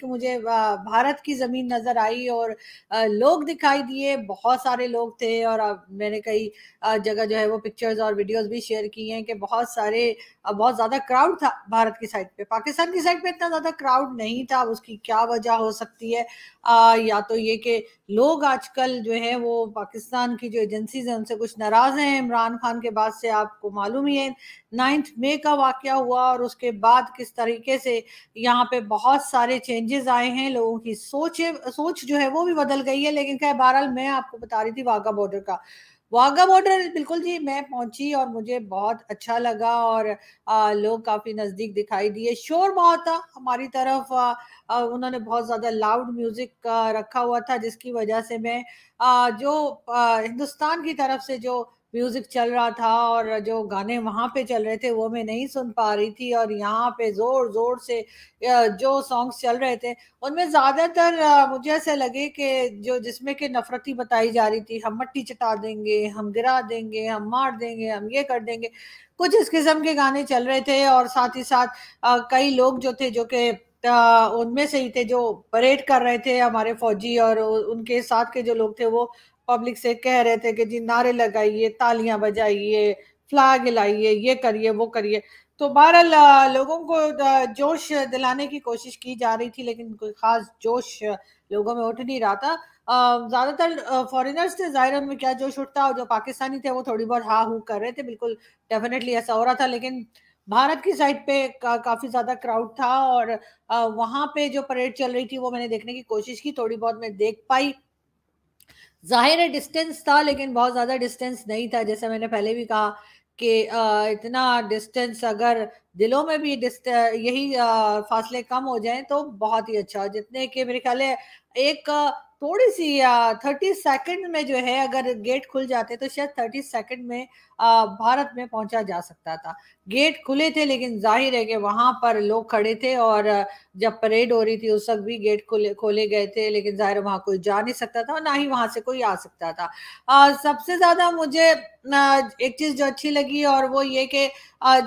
कि मुझे भारत की ज़मीन नज़र आई और लोग दिखाई दिए बहुत सारे लोग थे और मैंने कई जगह जो है वो पिक्चर्स और वीडियोस भी शेयर की हैं कि बहुत सारे बहुत ज़्यादा क्राउड था भारत की साइड पे पाकिस्तान की साइड पे इतना ज़्यादा क्राउड नहीं था उसकी क्या वजह हो सकती है आ, या तो ये कि लोग आजकल जो है वो पाकिस्तान की जो एजेंसीज हैं उनसे कुछ नाराज़ हैं इमरान खान के बाद से आपको मालूम ही है नाइन्थ मे का वाक्य हुआ और उसके बाद किस तरीके से यहाँ पे बहुत सारे चेंज चेंजेस आए हैं लोगों की सोच सोच जो है वो भी बदल गई है लेकिन क्या बहरहाल मैं आपको बता रही थी वाघा बॉर्डर का वाघा बॉर्डर बिल्कुल जी मैं पहुंची और मुझे बहुत अच्छा लगा और लोग काफी नजदीक दिखाई दिए शोर बहुत था हमारी तरफ आ, आ, उन्होंने बहुत ज्यादा लाउड म्यूजिक रखा हुआ था जिसकी वजह से मैं आ, जो आ, हिंदुस्तान की तरफ से जो म्यूजिक चल रहा था और जो गाने वहाँ पे चल रहे थे वो मैं नहीं सुन पा रही थी और यहाँ पे जोर जोर से जो सॉन्ग्स चल रहे थे उनमें ज़्यादातर मुझे ऐसे लगे कि जो जिसमें कि नफरती बताई जा रही थी हम मट्टी चटा देंगे हम गिरा देंगे हम मार देंगे हम ये कर देंगे कुछ इस किस्म के गाने चल रहे थे और साथ ही साथ कई लोग जो थे जो कि उनमें से ही थे जो परेड कर रहे थे हमारे फौजी और उनके साथ के जो लोग थे वो पब्लिक से कह रहे थे कि जी नारे लगाइए तालियां बजाइए फ्लैग लाइए ये करिए वो करिए तो बहरहाल लोगों को जोश दिलाने की कोशिश की जा रही थी लेकिन कोई खास जोश लोगों में उठ नहीं रहा था ज़्यादातर फॉरेनर्स थे ज़ाहिर में क्या जोश उठता और जो पाकिस्तानी थे वो थोड़ी बहुत हा हू कर रहे थे बिल्कुल डेफिनेटली ऐसा हो रहा था लेकिन भारत की साइड पे का, काफी ज्यादा क्राउड था और वहां पे जो परेड चल रही थी वो मैंने देखने की कोशिश की थोड़ी बहुत मैं देख पाई जाहिर है डिस्टेंस था लेकिन बहुत ज़्यादा डिस्टेंस नहीं था जैसे मैंने पहले भी कहा कि इतना डिस्टेंस अगर दिलों में भी यही फासले कम हो जाएं तो बहुत ही अच्छा जितने के मेरे ख्याल एक थोड़ी सी थर्टी सेकंड में जो है अगर गेट खुल जाते तो शायद थर्टी सेकंड में आ, भारत में पहुंचा जा सकता था गेट खुले थे लेकिन जाहिर है कि वहां पर लोग खड़े थे और जब परेड हो रही थी उस वक्त भी गेट खुले खोले गए थे लेकिन जाहिर वहां कोई जा नहीं सकता था और ना ही वहां से कोई आ सकता था आ, सबसे ज्यादा मुझे एक चीज जो अच्छी लगी और वो ये कि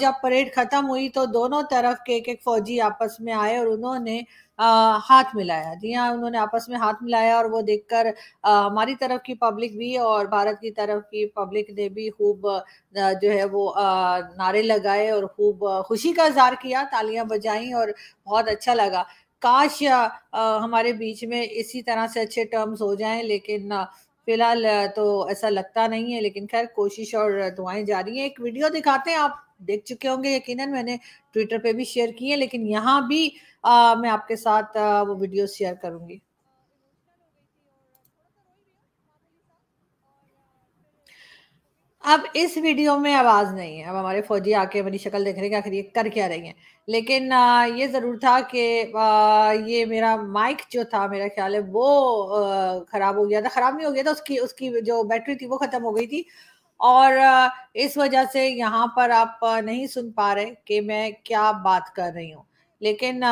जब परेड खत्म हुई तो दोनों तरफ के एक एक फौजी आपस में आए और उन्होंने आ, हाथ मिलाया जी हाँ उन्होंने आपस में हाथ मिलाया और वो देखकर हमारी तरफ की पब्लिक भी और भारत की तरफ की पब्लिक ने भी खूब जो है वो आ, नारे लगाए और खूब खुशी का इजहार किया तालियां बजाई और बहुत अच्छा लगा काश आ, हमारे बीच में इसी तरह से अच्छे टर्म्स हो जाएं लेकिन फिलहाल तो ऐसा लगता नहीं है लेकिन खैर कोशिश और दुआएं जारी है एक वीडियो दिखाते हैं आप देख चुके होंगे यकीनन मैंने ट्विटर पे भी शेयर किए लेकिन यहाँ भी आ, मैं आपके साथ आ, वो वीडियो शेयर करूंगी अब इस वीडियो में आवाज नहीं है अब हमारे फौजी आके मेरी शक्ल देख रहे हैं आखिर ये कर क्या रही हैं लेकिन आ, ये जरूर था कि ये मेरा माइक जो था मेरा ख्याल है वो खराब हो गया था खराब नहीं हो गया था उसकी उसकी जो बैटरी थी वो खत्म हो गई थी और इस वजह से यहाँ पर आप नहीं सुन पा रहे कि मैं क्या बात कर रही हूँ लेकिन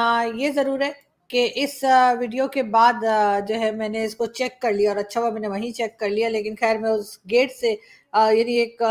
ये ज़रूर है कि इस वीडियो के बाद जो है मैंने इसको चेक कर लिया और अच्छा हुआ मैंने वहीं चेक कर लिया लेकिन खैर मैं उस गेट से यानी एक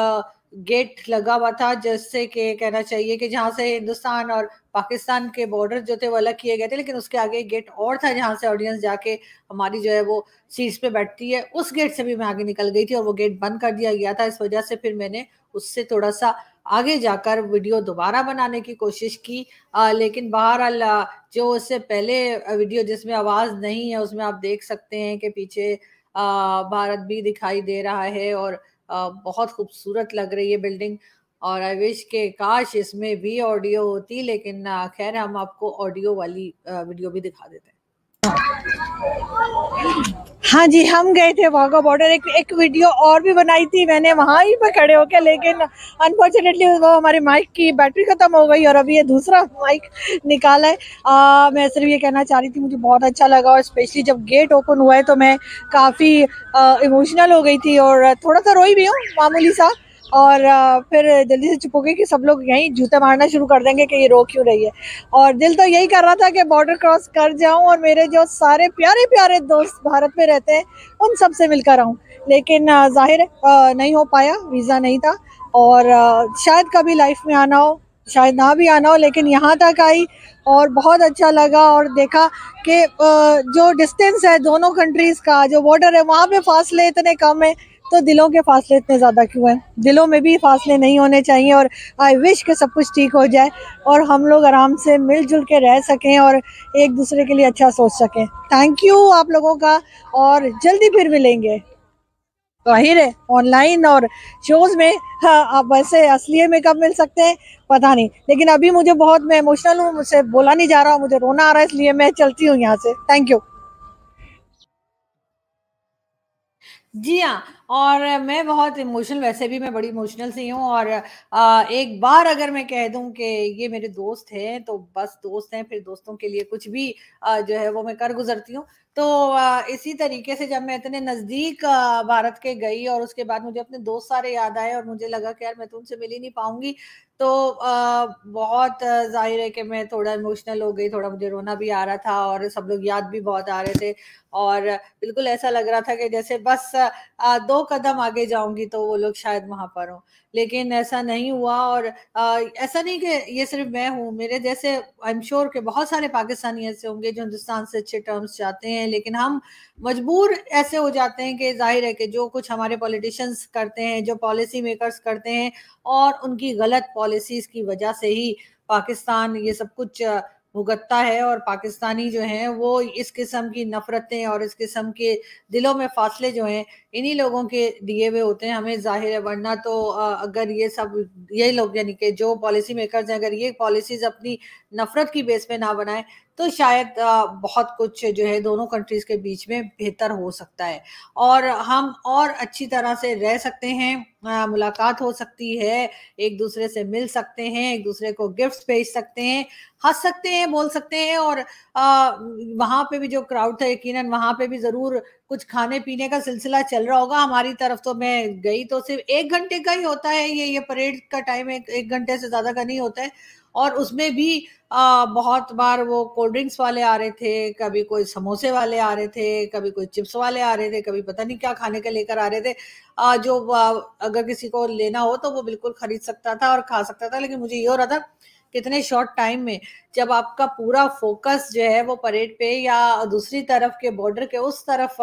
गेट लगा हुआ था जैसे कि कहना चाहिए कि जहाँ से हिंदुस्तान और पाकिस्तान के बॉर्डर जो थे वो अलग किए गए थे लेकिन उसके आगे एक गेट और था जहाँ से ऑडियंस जाके हमारी जो है वो सीट्स पे बैठती है उस गेट से भी मैं आगे निकल गई थी और वो गेट बंद कर दिया गया था इस वजह से फिर मैंने उससे थोड़ा सा आगे जाकर वीडियो दोबारा बनाने की कोशिश की आ, लेकिन बहरहाल जो उससे पहले वीडियो जिसमें आवाज़ नहीं है उसमें आप देख सकते हैं कि पीछे आ, भारत भी दिखाई दे रहा है और बहुत खूबसूरत लग रही है बिल्डिंग और आई विश के काश इसमें भी ऑडियो होती लेकिन खैर हम आपको ऑडियो वाली वीडियो भी दिखा देते हैं हाँ जी हम गए थे वाघा बॉर्डर एक एक वीडियो और भी बनाई थी मैंने वहाँ ही पर खड़े होकर लेकिन अनफॉर्चुनेटली वो हमारे माइक की बैटरी ख़त्म हो गई और अभी ये दूसरा माइक निकाला है आ, मैं सिर्फ ये कहना चाह रही थी मुझे बहुत अच्छा लगा और स्पेशली जब गेट ओपन हुआ है तो मैं काफ़ी इमोशनल हो गई थी और थोड़ा सा रोई भी हूँ मामूली सा और फिर जल्दी से छुपोगे कि सब लोग यहीं जूते मारना शुरू कर देंगे कि ये रो क्यों रही है और दिल तो यही कर रहा था कि बॉर्डर क्रॉस कर जाऊं और मेरे जो सारे प्यारे प्यारे दोस्त भारत में रहते हैं उन सब से मिलकर आऊं लेकिन जाहिर नहीं हो पाया वीज़ा नहीं था और शायद कभी लाइफ में आना हो शायद ना भी आना हो लेकिन यहाँ तक आई और बहुत अच्छा लगा और देखा कि जो डिस्टेंस है दोनों कंट्रीज़ का जो बॉर्डर है वहाँ पे फासले इतने कम हैं तो दिलों के फासले इतने ज़्यादा क्यों हैं दिलों में भी फासले नहीं होने चाहिए और आई विश के सब कुछ ठीक हो जाए और हम लोग आराम से मिलजुल के रह सकें और एक दूसरे के लिए अच्छा सोच सकें थैंक यू आप लोगों का और जल्दी फिर मिलेंगे जाहिर है ऑनलाइन और शोज़ में हाँ, आप वैसे असलिये में कब मिल सकते हैं पता नहीं लेकिन अभी मुझे बहुत मैं इमोशनल हूँ मुझसे बोला नहीं जा रहा मुझे रोना आ रहा है इसलिए मैं चलती हूँ यहाँ से थैंक यू जी हाँ और मैं बहुत इमोशनल वैसे भी मैं बड़ी इमोशनल सी हूँ और एक बार अगर मैं कह दूँ कि ये मेरे दोस्त हैं तो बस दोस्त हैं फिर दोस्तों के लिए कुछ भी जो है वो मैं कर गुजरती हूँ तो इसी तरीके से जब मैं इतने नज़दीक भारत के गई और उसके बाद मुझे अपने दोस्त सारे याद आए और मुझे लगा कि यार मैं तो उनसे मिल ही नहीं पाऊंगी तो बहुत जाहिर है कि मैं थोड़ा इमोशनल हो गई थोड़ा मुझे रोना भी आ रहा था और सब लोग याद भी बहुत आ रहे थे और बिल्कुल ऐसा लग रहा था कि जैसे बस दो कदम आगे जाऊंगी तो वो लोग शायद वहां पर हो लेकिन ऐसा नहीं हुआ और आ, ऐसा नहीं कि ये सिर्फ मैं हूँ मेरे जैसे आई एम श्योर के बहुत सारे पाकिस्तानी ऐसे होंगे जो हिंदुस्तान से अच्छे टर्म्स चाहते हैं लेकिन हम मजबूर ऐसे हो जाते हैं कि जाहिर है कि जो कुछ हमारे पॉलिटिशियंस करते हैं जो पॉलिसी मेकर्स करते हैं और उनकी गलत पॉलिसीज की वजह से ही पाकिस्तान ये सब कुछ भुगतता है और पाकिस्तानी जो हैं वो इस किस्म की नफ़रतें और इस किस्म के दिलों में फासले जो हैं इन्हीं लोगों के दिए हुए होते हैं हमें जाहिर है वरना तो अगर ये सब ये लोग यानी कि जो पॉलिसी मेकर्स हैं अगर ये पॉलिसीज़ अपनी नफ़रत की बेस पे ना बनाएं तो शायद बहुत कुछ जो है दोनों कंट्रीज के बीच में बेहतर हो सकता है और हम और अच्छी तरह से रह सकते हैं मुलाकात हो सकती है एक दूसरे से मिल सकते हैं एक दूसरे को गिफ्ट भेज सकते हैं हंस सकते हैं बोल सकते हैं और वहाँ पे भी जो क्राउड था यकीनन वहाँ पे भी ज़रूर कुछ खाने पीने का सिलसिला चल रहा होगा हमारी तरफ तो मैं गई तो सिर्फ एक घंटे का ही होता है ये ये परेड का टाइम एक, एक घंटे से ज़्यादा का नहीं होता है और उसमें भी आ, बहुत बार वो कोल्ड ड्रिंक्स वाले आ रहे थे कभी कोई समोसे वाले आ रहे थे कभी कोई चिप्स वाले आ रहे थे कभी पता नहीं क्या खाने के लेकर आ रहे थे आ, जो आ, अगर किसी को लेना हो तो वो बिल्कुल खरीद सकता था और खा सकता था लेकिन मुझे ये हो रहा था कितने शॉर्ट टाइम में जब आपका पूरा फोकस जो है वो परेड पे या दूसरी तरफ के बॉर्डर के उस तरफ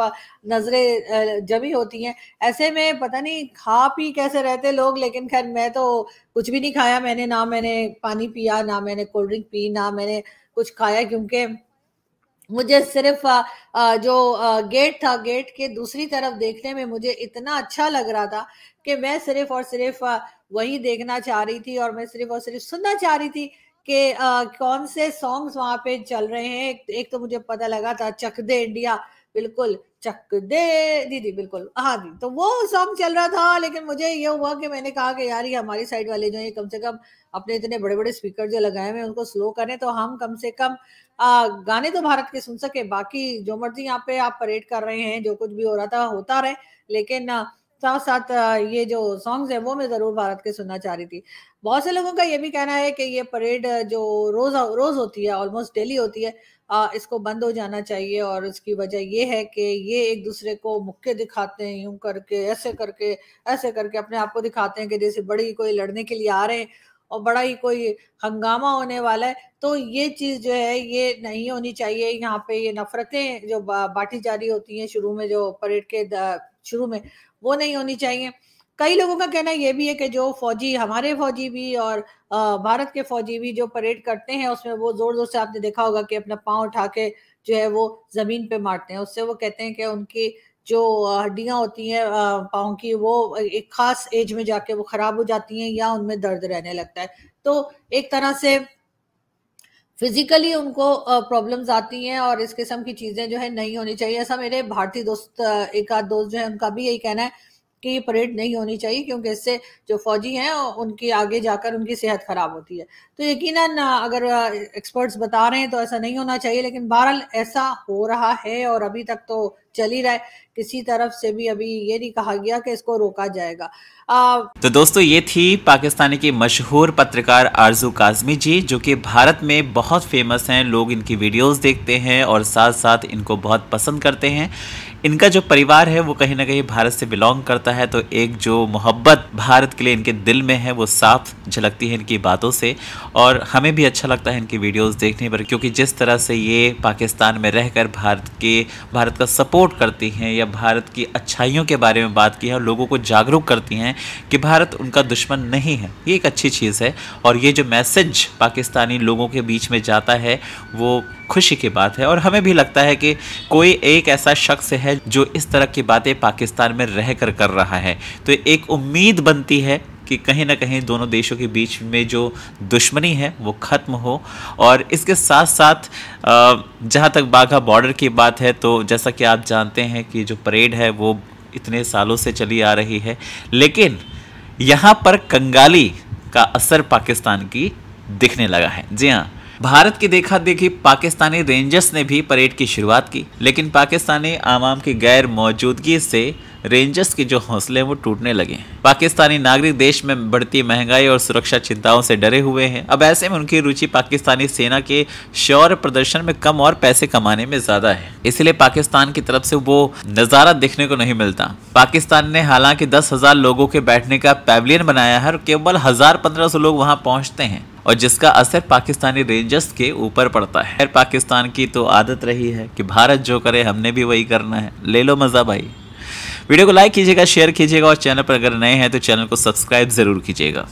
नजरें जमी होती हैं ऐसे में पता नहीं खा पी कैसे रहते लोग लेकिन खैर मैं तो कुछ भी नहीं खाया मैंने ना मैंने पानी पिया ना मैंने कोल्ड ड्रिंक पी ना मैंने कुछ खाया क्योंकि मुझे सिर्फ जो गेट था गेट के दूसरी तरफ देखने में मुझे इतना अच्छा लग रहा था कि मैं सिर्फ और सिर्फ वही देखना चाह रही थी और मैं सिर्फ और सिर्फ सुनना चाह रही थी कि कौन से सॉन्ग्स वहां पे चल रहे हैं एक तो मुझे पता लगा था चक दे इंडिया बिल्कुल चक दे दीदी बिल्कुल हाँ दी तो वो सॉन्ग चल रहा था लेकिन मुझे ये हुआ कि मैंने कहा कि यार ये हमारी साइड वाले जो है कम से कम अपने इतने बड़े बड़े स्पीकर जो लगाए हुए उनको स्लो करें तो हम कम से कम आ, गाने तो भारत के सुन सके बाकी जो मर्जी यहाँ पे आप परेड कर रहे हैं जो कुछ भी हो रहा था होता रहे लेकिन आ, साथ साथ ये जो सॉन्ग्स है वो मैं ज़रूर भारत के सुनना चाह रही थी बहुत से लोगों का ये भी कहना है कि ये परेड जो रोज रोज होती है ऑलमोस्ट डेली होती है आ, इसको बंद हो जाना चाहिए और इसकी वजह ये है कि ये एक दूसरे को मुक्के दिखाते हैं यूं करके ऐसे करके ऐसे करके अपने आप को दिखाते हैं कि जैसे बड़ी कोई लड़ने के लिए आ रहे हैं और बड़ा ही कोई हंगामा होने वाला है तो ये चीज़ जो है ये नहीं होनी चाहिए यहाँ पे ये नफरतें जो बाटी जा रही होती हैं शुरू में जो परेड के शुरू में वो नहीं होनी चाहिए कई लोगों का कहना यह भी है कि जो फौजी हमारे फौजी भी और भारत के फौजी भी जो परेड करते हैं उसमें वो जोर जोर से आपने देखा होगा कि अपना पाँव उठा के जो है वो जमीन पे मारते हैं उससे वो कहते हैं कि उनकी जो हड्डियाँ होती हैं पाँव की वो एक खास एज में जाके वो खराब हो जाती हैं या उनमें दर्द रहने लगता है तो एक तरह से फिजिकली उनको प्रॉब्लम्स आती हैं और इस किस्म की चीजें जो है नहीं होनी चाहिए ऐसा मेरे भारतीय दोस्त एक आध दोस्त जो है उनका भी यही कहना है कि परेड नहीं होनी चाहिए क्योंकि इससे जो फौजी हैं उनकी आगे जाकर उनकी सेहत खराब होती है तो यकीनन अगर एक्सपर्ट्स बता रहे हैं तो ऐसा नहीं होना चाहिए लेकिन बहरहाल ऐसा हो रहा है और अभी तक तो चल ही रहा है किसी तरफ से भी अभी ये नहीं कहा गया कि इसको रोका जाएगा आ... तो दोस्तों ये थी पाकिस्तानी की मशहूर पत्रकार आरजू काजमी जी जो कि भारत में बहुत फेमस हैं लोग इनकी वीडियोस देखते हैं और साथ साथ इनको बहुत पसंद करते हैं इनका जो परिवार है वो कहीं ना कहीं भारत से बिलोंग करता है तो एक जो मोहब्बत भारत के लिए इनके दिल में है वो साफ झलकती है इनकी बातों से और हमें भी अच्छा लगता है इनकी वीडियोस देखने पर क्योंकि जिस तरह से ये पाकिस्तान में रहकर भारत के भारत का सपोर्ट करती हैं या भारत की अच्छाइयों के बारे में बात की है और लोगों को जागरूक करती हैं कि भारत उनका दुश्मन नहीं है ये एक अच्छी चीज़ है और ये जो मैसेज पाकिस्तानी लोगों के बीच में जाता है वो खुशी की बात है और हमें भी लगता है कि कोई एक ऐसा शख्स है है जो इस तरह की बातें पाकिस्तान में रह कर कर रहा है तो एक उम्मीद बनती है कि कहीं ना कहीं दोनों देशों के बीच में जो दुश्मनी है वो ख़त्म हो और इसके साथ साथ जहाँ तक बाघा बॉर्डर की बात है तो जैसा कि आप जानते हैं कि जो परेड है वो इतने सालों से चली आ रही है लेकिन यहाँ पर कंगाली का असर पाकिस्तान की दिखने लगा है जी हाँ भारत की देखा देखी पाकिस्तानी रेंजर्स ने भी परेड की शुरुआत की लेकिन पाकिस्तानी आवाम की गैर मौजूदगी से रेंजर्स के जो हौसले वो टूटने लगे पाकिस्तानी नागरिक देश में बढ़ती महंगाई और सुरक्षा चिंताओं से डरे हुए हैं अब ऐसे में उनकी रुचि पाकिस्तानी सेना के शौर्य प्रदर्शन में कम और पैसे कमाने में ज्यादा है इसलिए पाकिस्तान की तरफ से वो नज़ारा देखने को नहीं मिलता पाकिस्तान ने हालांकि दस हजार लोगों के बैठने का पैवलियन बनाया है और केवल हजार पंद्रह सौ लोग वहाँ पहुँचते हैं और जिसका असर पाकिस्तानी रेंजर्स के ऊपर पड़ता है पाकिस्तान की तो आदत रही है कि भारत जो करे हमने भी वही करना है ले लो मज़ा भाई वीडियो को लाइक कीजिएगा शेयर कीजिएगा और चैनल पर अगर नए हैं तो चैनल को सब्सक्राइब जरूर कीजिएगा